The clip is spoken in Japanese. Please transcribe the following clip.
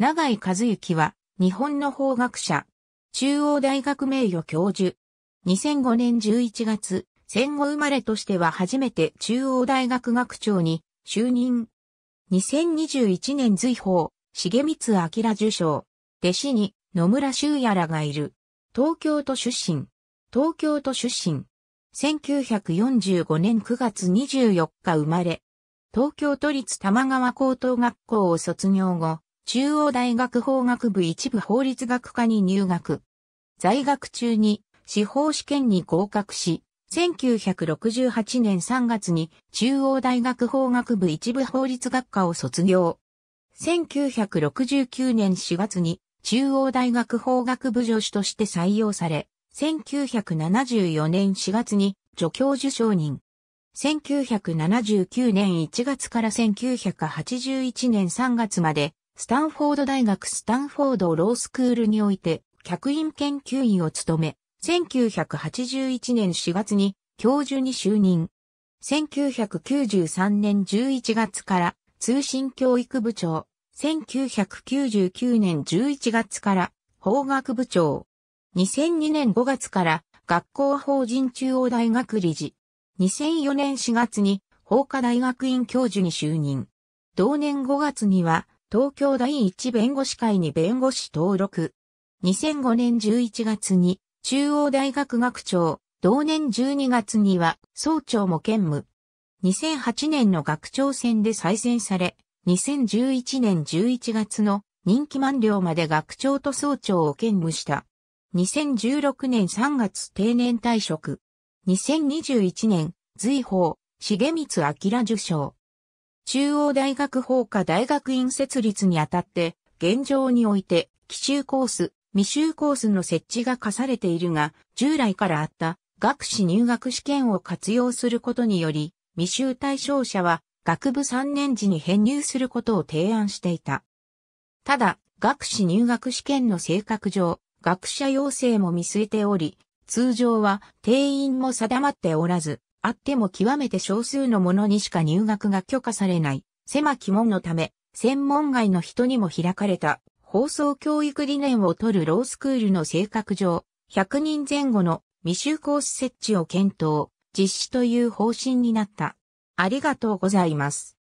長井和幸は、日本の法学者、中央大学名誉教授。2005年11月、戦後生まれとしては初めて中央大学学長に就任。2021年随法、重光明受賞。弟子に野村修也らがいる。東京都出身。東京都出身。1945年9月24日生まれ。東京都立玉川高等学校を卒業後、中央大学法学部一部法律学科に入学。在学中に司法試験に合格し、1968年3月に中央大学法学部一部法律学科を卒業。1969年4月に中央大学法学部助手として採用され、1974年4月に助教授承認。1979年1月から1981年3月までスタンフォード大学スタンフォードロースクールにおいて客員研究員を務め、1981年4月に教授に就任。1993年11月から通信教育部長、1999年11月から法学部長、2002年5月から学校法人中央大学理事、2004年4月に法科大学院教授に就任。同年5月には東京第一弁護士会に弁護士登録。2005年11月に中央大学学長、同年12月には総長も兼務。2008年の学長選で再選され、2011年11月の任期満了まで学長と総長を兼務した。2016年3月定年退職。2021年、随法、重光明受賞。中央大学法科大学院設立にあたって、現状において、奇襲コース、未修コースの設置が課されているが、従来からあった学士入学試験を活用することにより、未修対象者は学部3年時に編入することを提案していた。ただ、学士入学試験の性格上、学者要請も見据えており、通常は定員も定まっておらず、あっても極めて少数の者にしか入学が許可されない狭き門のため、専門外の人にも開かれた放送教育理念を取るロースクールの性格上、100人前後の未就コース設置を検討、実施という方針になった。ありがとうございます。